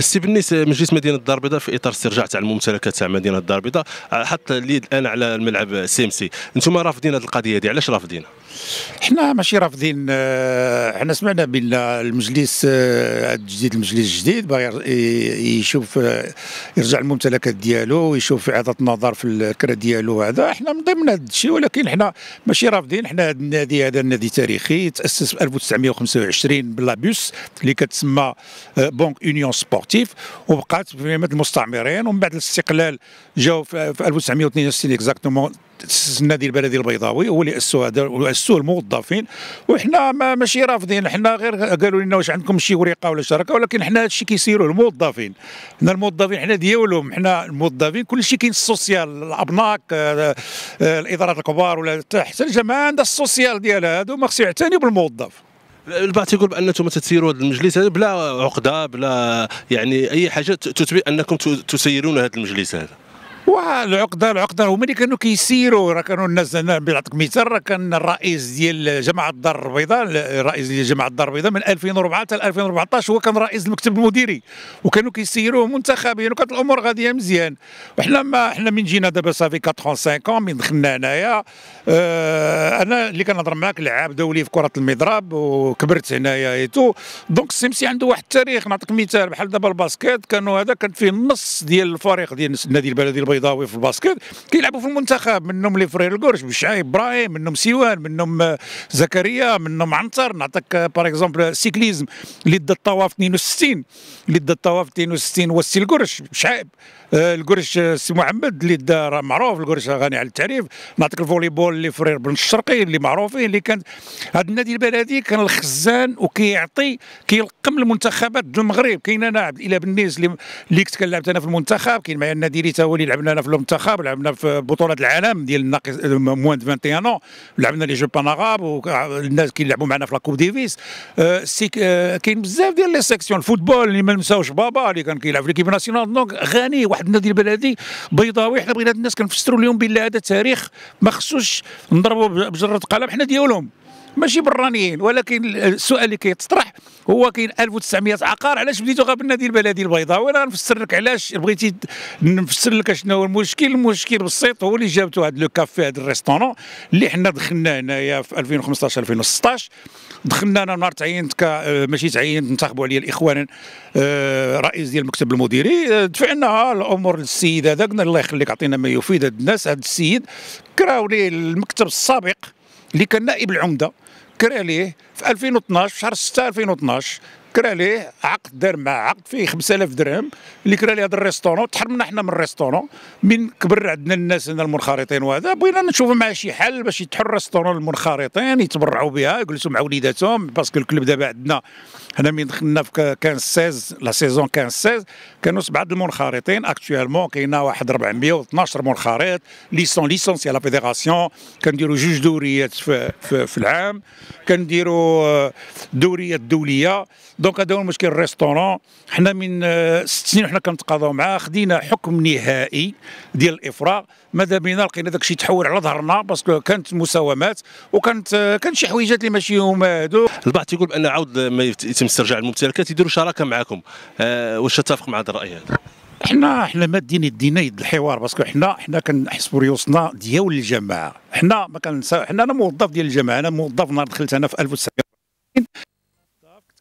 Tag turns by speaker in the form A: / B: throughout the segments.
A: السي بنيس آه، مجلس مدينه الدار البيضاء في اطار استرجاع تاع الممتلكات تاع مدينه الدار البيضاء آه، حتى اليد الان على الملعب سيمسي انتم رافضين هذه القضيه هذه علاش رافضينها حنا ماشي رافضين آه، حنا سمعنا بان المجلس الجديد آه، المجلس الجديد باغي يشوف آه، يرجع الممتلكات ديالو يشوف اعاده النظر في الكره ديالو هذا حنا من ضمن هذا الشيء ولكن حنا ماشي رافضين حنا هذا النادي هذا نادي تاريخي تاسس في 1925 بلابيوس اللي كتسمى بونك اونيون سبورتيف وبقات في المستعمرين ومن بعد الاستقلال جاو في 1962 اكزاكتومون تأسس النادي البلدي البيضاوي هو اللي اسسوا هذا واسسوه الموظفين وحنا ما ماشي رافضين حنا غير قالوا لنا واش عندكم شي ورقه ولا شراكه ولكن حنا هذا الشيء كيسيروه الموظفين حنا الموظفين حنا ديالهم حنا الموظفين كل شيء كاين السوسيال الابناك آه، آه، الادارات الكبار ولا حتى الجماعه عندها السوسيال ديالها هادو ما خصو يعتني بالموظف البعض تيقول بان انتم تسيروا هذا المجلس هذا بلا عقده بلا يعني اي حاجه تثبت انكم تسيرون هذا المجلس هذا والعقده العقده هما اللي كانوا كيسيروا راه كانوا الناس نعطيك مثال راه كان الرئيس ديال جماعه الدار البيضاء الرئيس ديال جماعه الدار البيضاء من 2004 حتى 2014 هو كان رئيس المكتب المديري وكانوا كيسيروه منتخبين وكانت الامور غاديه مزيان وحنا ما حنا من جينا دابا صافي 45 من دخلنا هنايا اه انا اللي كنهضر معاك لعاب دولي في كره المضرب وكبرت هنايا ايتو دونك السمسي عنده واحد التاريخ نعطيك مثال بحال دابا الباسكيت كانوا هذا كان فيه النص ديال الفريق ديال النادي البلدي البيضاء البيضاوي في الباسكت كيلعبوا في المنتخب منهم لي فرير القرش بشعيب ابراهيم منهم سيوان منهم آه، زكريا منهم عنتر نعطيك باغ آه، اكزومبل سيكليزم اللي دا الطواف 62 اللي دا الطواف 62 هو السي القرش بشعيب آه، القرش السي محمد اللي دا راه معروف القرش غني على التعريف نعطيك الفوليبول اللي فرير بن الشرقي اللي معروفين اللي كان هذا النادي البلدي كان الخزان وكيعطي كيلقم المنتخبات المغرب كاين انا عبد الاله بنيس اللي اللي كنت كنلعب انا في المنتخب كاين معايا النادي اللي تا هو اللي لعبنا لعبنا في المنتخب لعبنا في بطوله العالم ديال الناقص موان 21 ان لعبنا لي جو باناغاب والناس كيلعبوا معنا في لاكوب ديفيس آه، سي آه، كاين بزاف ديال لي سيكسيون الفوتبول اللي ما نساوش بابا اللي كان كيلعب في ليكيب ناسيونال دونك غني واحد النادي البلدي بيضاوي حنا بغينا الناس كنفسروا لهم بلي هذا تاريخ ما خصوش نضربوا بجره قلم حنا ديالهم ماشي برانيين ولكن السؤال اللي كيتطرح هو كاين 1900 عقار علاش بديتو غير بالنادي البلدي البيضاء وانا غنفسر لك علاش بغيتي نفسر لك شنو هو المشكل المشكل بسيط هو اللي جابته هذا لو كافي هذا الريستورون اللي حنا دخلناه هنايا في 2015 2016 دخلنا انا نهار تعينت ماشي تعينت انتخبوا عليا الاخوان آه، رئيس ديال المكتب المديري آه، دفعنا الامور للسيد هذا قلنا الله يخليك عطينا ما يفيد هاد الناس هذا السيد كراولي المكتب السابق اللي كان نائب العمده كرا ليه في 2012 شهر 6 2012 كرا ليه عقد دار معاه عقد فيه 5000 درهم اللي كرا ليه هذا الريستورون تحرمنا حنا من الريستورون من كبر عندنا الناس هنا المنخرطين وهذا بغينا نشوفوا معاه شي حل باش يتحل الريستورون المنخرطين يتبرعوا بها يجلسوا مع وليداتهم باسكو الكلب دابا عندنا هنا من دخلنا في 15 16 لا سيزون 15 16 كانوا سبعه المنخرطين اكتوالمون كاينه واحد 412 منخرط لي سون ليسونسي لا فيديراسيون كنديروا جوج دوريات في, في, في العام كنديروا آه، دوريات دوليه دونك هذا هو المشكل الريستورون حنا من آه، ست سنين وحنا كنتقاضاو معاه خدينا حكم نهائي ديال الافراغ ماذا بينا لقينا داك الشيء تحول على ظهرنا باسكو كانت مساومات وكانت آه، كان شي حويجات اللي ماشي هما هادو البعض تيقول بان عاود ما يتم استرجاع الممتلكات يديروا شراكه معكم أه واش تتفق مع هذا الراي هذا حنا حنا مادين يدينا يد الحوار باسكو حنا حنا كنحسبوا ريوسنا ديال الجماعه حنا ما كنساو حنا انا موظف ديال الجماعه انا موظف نهار دخلت انا في 1900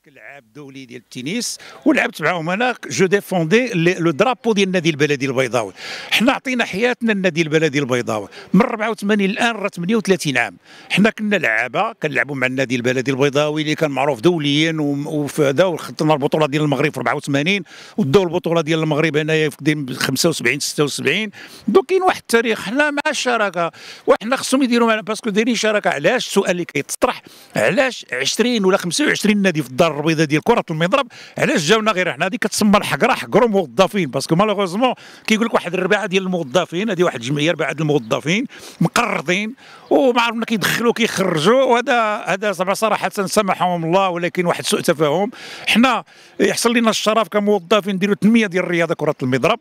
A: كلاعب دولي ديال التنس ولعبت معاهم انا جو ديفوندي لو درابو ديال النادي البلدي البيضاوي حنا عطينا حياتنا النادي البلدي البيضاوي من 84 الان راه 38 عام حنا كنا لعابه كنلعبوا مع النادي البلدي البيضاوي اللي كان معروف دوليا وفي هذا وخدنا البطوله ديال المغرب في 84 وداو البطوله ديال المغرب هنايا في 75 76 دو كاين واحد التاريخ حنا مع الشراكه وحنا خصهم يديروا معنا باسكو دايرين شراكه علاش السؤال اللي كيتطرح علاش 20 ولا 25 نادي في الدار البيضاء ديال كره المضرب علاش جاونا غير حنا هذه كتسمى الحقره حقروا موظفين باسكو مالوغوزمون كيقول لك واحد الرباعه ديال الموظفين هذه واحد الجمعيه رباعه ديال الموظفين مقرضين وما عرفنا كيدخلوا كيخرجوا وهذا هذا زعما صراحه سامحهم الله ولكن واحد سوء تفاهم حنا يحصل لنا الشرف كموظفين نديروا تنميه ديال الرياضه كره المضرب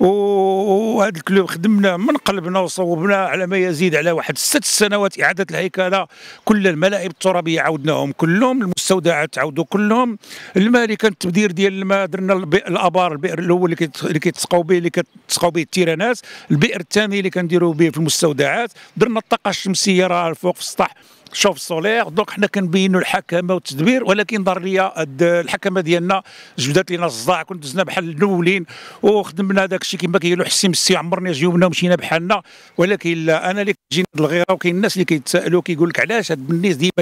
A: وهذا الكلوب خدمنا من قلبنا وصوبنا على ما يزيد على واحد ست سنوات اعاده الهيكله كل الملاعب الترابيه عاودناهم كلهم المستودعات عاودناهم ياخذوا كلهم الماء اللي كان التبذير ديال الماء درنا الابار البئر الاول اللي كيتسقاو به اللي كتسقاو به التيرانات البئر الثاني اللي كنديروا به في المستودعات درنا الطاقه الشمسيه راه الفوق في السطح شوف سولير دونك حنا كنبينوا الحكمه والتدبير ولكن دار ليا الحكمه ديالنا جبدات لينا الصداع كنت دزنا بحال الاولين وخدمنا داك الشيء كما كيقولوا حسين مسي عمرنا جيوبنا ومشينا بحالنا ولكن لا انا اللي كتجيني الغيره وكاين الناس اللي كيتسائلوا كيقول لك علاش هاد الناس ديما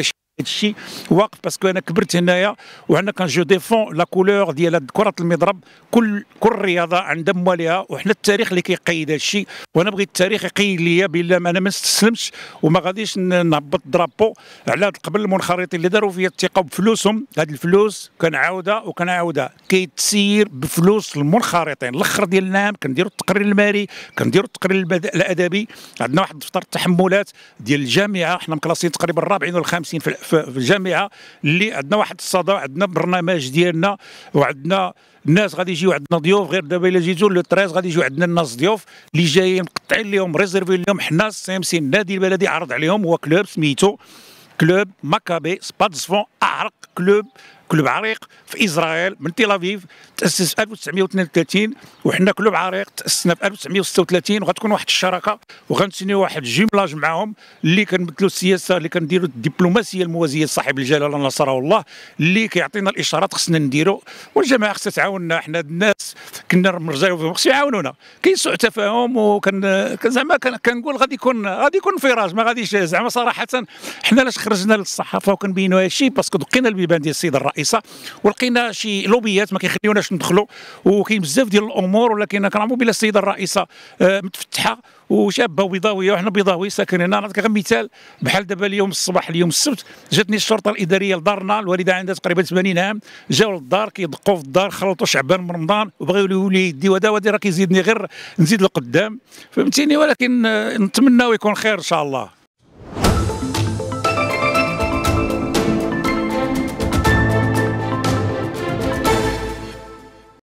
A: هادشي واقف باسكو انا كبرت هنايا وعندنا كان جو ديفون لا كولور ديال كره المضرب كل كل رياضه عندها مواليها وحنا التاريخ اللي كيقيد هادشي وانا بغيت التاريخ يقيد ليا بلا انا ما نستسلمش وما غاديش نهبط درابو على قبل المنخرطين اللي داروا فيا الثقه بفلوسهم هاد الفلوس كنعاودها وكنعاودها كيتسير بفلوس المنخرطين الاخر ديال العام كنديروا التقرير المالي كنديروا التقرير الادبي عندنا واحد دفتر التحملات ديال الجامعه حنا مكلاسين تقريبا الرابعين والخامسين في في الجامعه اللي عندنا واحد الصدى عندنا برنامج ديالنا وعندنا الناس غادي يجيو عندنا ضيوف غير دابا الا جيتو لو 13 غادي يجيو عندنا الناس ضيوف اللي جايين مقطعين لهم ريزيرفي لهم حنا السي ام سي النادي البلدي عرض عليهم هو كلوب سميتو كلوب ماكابي سباتسفون اعرق كلوب كلوب عريق في اسرائيل من تل ابيب تاسس في 1932 وحنا كلوب عريق تاسسنا في 1936 وغتكون واحد الشراكه وغنسينيو واحد جيملاج معاهم اللي كنمثلوا السياسه اللي كنديروا الدبلوماسيه الموازيه لصاحب الجلاله نصره الله اللي كيعطينا الاشارات خصنا نديروا والجماعه خصها تعاوننا حنا الناس كنا مرجعوا فيهم خصو يعاونونا كاين سوء تفاهم وكن زعما كنقول غادي يكون غادي يكون انفراج ما غاديش زعما صراحه حنا لاش خرجنا للصحافه وكنبينوا هادشي باسكو باسكو لقينا البيبان ديال السيده الرئيسه ولقينا شي لوبيات ما كيخليوناش ندخلوا وكاين بزاف ديال الامور ولكن كنعرفوا بلا السيده الرئيسه آه، متفتحه وشابه بيضاويه وحنا بيضاوي ساكنين هنا نعطيك غير مثال بحال دابا اليوم الصباح اليوم السبت جاتني الشرطه الاداريه لدارنا الوالده عندها تقريبا 80 عام جاوا للدار كيدقوا في الدار خلطوا شعبان من رمضان وبغيو يولي يدي وهذا وهذا راه كيزيدني غير نزيد لقدام فهمتيني ولكن آه، نتمناو يكون خير ان شاء الله